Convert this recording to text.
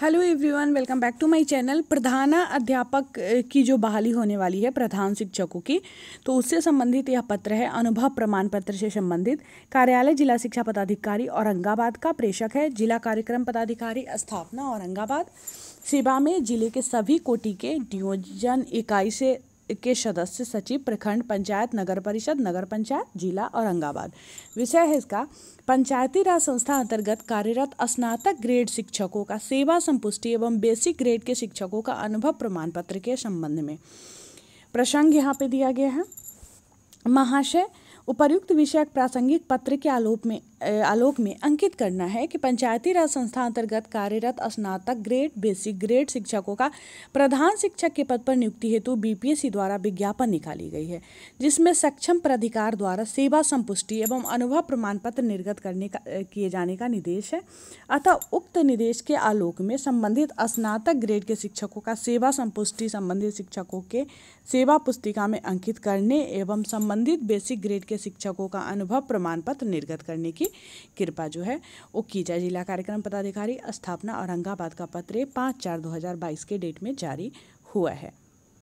hello everyone welcome back to my channel प्रधाना अध्यापक की जो बहाली होने वाली है प्रधान शिक्षकों की तो उससे संबंधित यह पत्र है अनुभव प्रमाण पत्र से संबंधित कार्यालय जिला शिक्षा पदाधिकारी औरंगाबाद का प्रेषक है जिला कार्यक्रम पदाधिकारी स्थापना औरंगाबाद सेवा में जिले के सभी कोटि के नियोजन इकाई से के सदस्य सचिव प्रखंड पंचायत नगर परिषद नगर पंचायत जिला औरंगाबाद विषय है इसका पंचायती राज संस्था अंतर्गत कार्यरत स्नातक ग्रेड शिक्षकों का सेवा संपुष्टि एवं बेसिक ग्रेड के शिक्षकों का अनुभव प्रमाण पत्र के संबंध में प्रसंग यहाँ पे दिया गया है महाशय उपयुक्त विषयक प्रासंगिक पत्र के आलोप में आलोक में अंकित करना है कि पंचायती राज संस्था अंतर्गत कार्यरत स्नातक ग्रेड बेसिक ग्रेड शिक्षकों का प्रधान शिक्षक के पद पर नियुक्ति हेतु बीपीएससी द्वारा विज्ञापन निकाली गई है जिसमें सक्षम प्राधिकार द्वारा सेवा संपुष्टि एवं अनुभव प्रमाण पत्र निर्गत करने का किए जाने का निर्देश है अतः उक्त निर्देश के आलोक में संबंधित स्नातक ग्रेड के शिक्षकों का सेवा संपुष्टि संबंधित शिक्षकों के सेवा पुस्तिका में अंकित करने एवं संबंधित बेसिक ग्रेड के शिक्षकों का अनुभव प्रमाण पत्र निर्गत करने की की कृपा जो है वो की जाए जिला कार्यक्रम पदाधिकारी स्थापना औरंगाबाद का पत्र पाँच चार दो के डेट में जारी हुआ है